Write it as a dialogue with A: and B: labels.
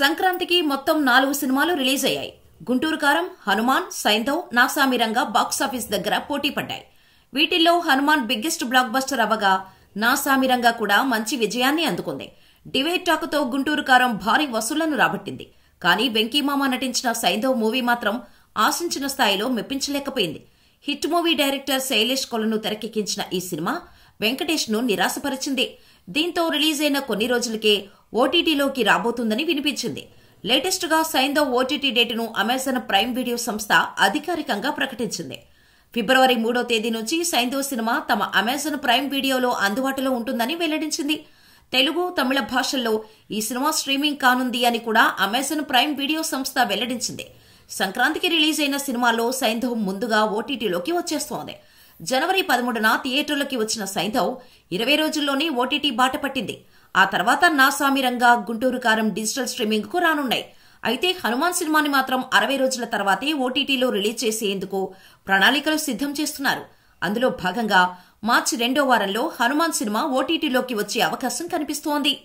A: సంక్రాంతికి మొత్తం నాలుగు సినిమాలు రిలీజ్ అయ్యాయి గుంటూరు కారం హనుమాన్ సైంధవ్ నాసామిరంగా బాక్సాఫీస్ దగ్గర పోటీ పడ్డాయి వీటిల్లో Hanuman biggest block buster Naa Saami Ranga కూడా మంచి విజయాన్ని అందుకుంది డివేట్ టాక్తో గుంటూరు కారం భారీ వసూళ్లను రాబట్టింది కానీ వెంకీమామ నటించిన సైంధవ్ మూవీ మాత్రం ఆశించిన స్థాయిలో మెప్పించలేకపోయింది hit movie director Sailesh Kolanu తెరకెక్కించిన ఈ సినిమా వెంకటేష్ను నిరాశపరిచింది దీంతో రిలీజ్ అయిన కొన్ని రోజులకే ఓటీటీలోకి రాబోతుందని వినిపించింది లేటెస్ట్ గా సైంధవ్ ఓటీటీ డేటును అమెజాన్ ప్రైమ్ వీడియో సంస్థ అధికారికంగా ప్రకటించింది ఫిబ్రవరి మూడో తేదీ నుంచి సైంధవ్ సినిమా తమ అమెజాన్ ప్రైమ్ వీడియోలో అందుబాటులో ఉంటుందని వెల్లడించింది తెలుగు తమిళ భాషల్లో ఈ సినిమా స్ట్రీమింగ్ కానుంది అని కూడా అమెజాన్ ప్రైమ్ వీడియో సంస్థ వెల్లడించింది సంక్రాంతికి రిలీజ్ అయిన సినిమాలో సైంధవ్ ముందుగా ఓటీటీలోకి వచ్చేస్తోంది జనవరి పదమూడున థియేటర్లకి వచ్చిన సైంధవ్ ఇరవై రోజుల్లోనే ఓటీటీ బాట పట్టింది ఆ తర్వాత నాస్వామి రంగా గుంటూరు కారం డిజిటల్ స్ట్రీమింగ్ కు రానున్నాయి అయితే హనుమాన్ సినిమాని మాత్రం అరవై రోజుల తర్వాతే ఓటీటీలో రిలీజ్ చేసేందుకు ప్రణాళికలు సిద్ధం చేస్తున్నారు అందులో భాగంగా మార్చి రెండో వారంలో హనుమాన్ సినిమా ఓటీటీలోకి వచ్చే అవకాశం కనిపిస్తోంది